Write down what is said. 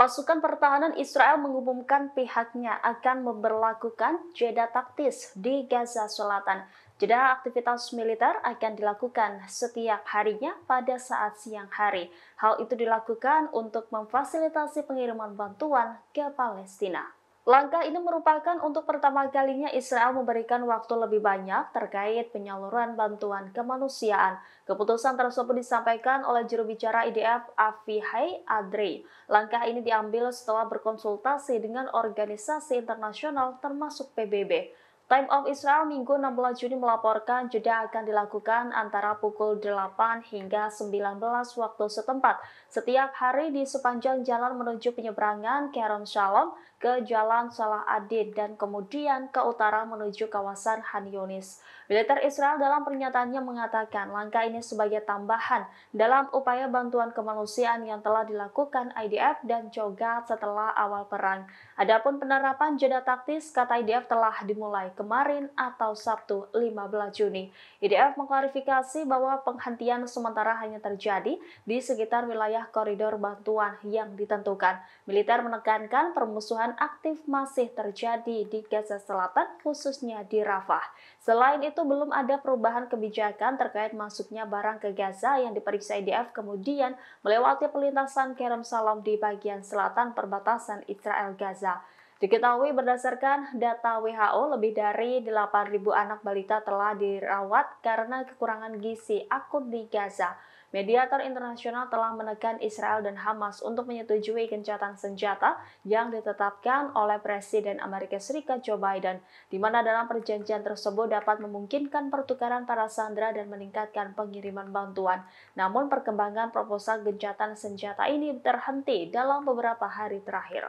Pasukan pertahanan Israel mengumumkan pihaknya akan memperlakukan jeda taktis di Gaza Selatan. Jeda aktivitas militer akan dilakukan setiap harinya pada saat siang hari. Hal itu dilakukan untuk memfasilitasi pengiriman bantuan ke Palestina. Langkah ini merupakan untuk pertama kalinya Israel memberikan waktu lebih banyak terkait penyaluran bantuan kemanusiaan. Keputusan tersebut disampaikan oleh juru bicara IDF Avihai Adri. Langkah ini diambil setelah berkonsultasi dengan organisasi internasional termasuk PBB. Time of Israel Minggu 16 Juni melaporkan jeda akan dilakukan antara pukul 8 hingga 19 waktu setempat setiap hari di sepanjang jalan menuju penyeberangan Kerem Shalom ke Jalan Salah Adin dan kemudian ke utara menuju kawasan Han Yunis. Militer Israel dalam pernyataannya mengatakan langkah ini sebagai tambahan dalam upaya bantuan kemanusiaan yang telah dilakukan IDF dan juga setelah awal perang. Adapun penerapan jeda taktis kata IDF telah dimulai kemarin atau Sabtu 15 Juni. IDF mengklarifikasi bahwa penghentian sementara hanya terjadi di sekitar wilayah koridor bantuan yang ditentukan. Militer menekankan permusuhan aktif masih terjadi di Gaza Selatan, khususnya di Rafah. Selain itu, belum ada perubahan kebijakan terkait masuknya barang ke Gaza yang diperiksa IDF kemudian melewati pelintasan Kerem Salom di bagian selatan perbatasan Israel-Gaza. Diketahui berdasarkan data WHO, lebih dari 8.000 anak balita telah dirawat karena kekurangan gizi akut di Gaza. Mediator internasional telah menekan Israel dan Hamas untuk menyetujui gencatan senjata yang ditetapkan oleh Presiden Amerika Serikat Joe Biden, di mana dalam perjanjian tersebut dapat memungkinkan pertukaran para sandera dan meningkatkan pengiriman bantuan. Namun perkembangan proposal gencatan senjata ini terhenti dalam beberapa hari terakhir.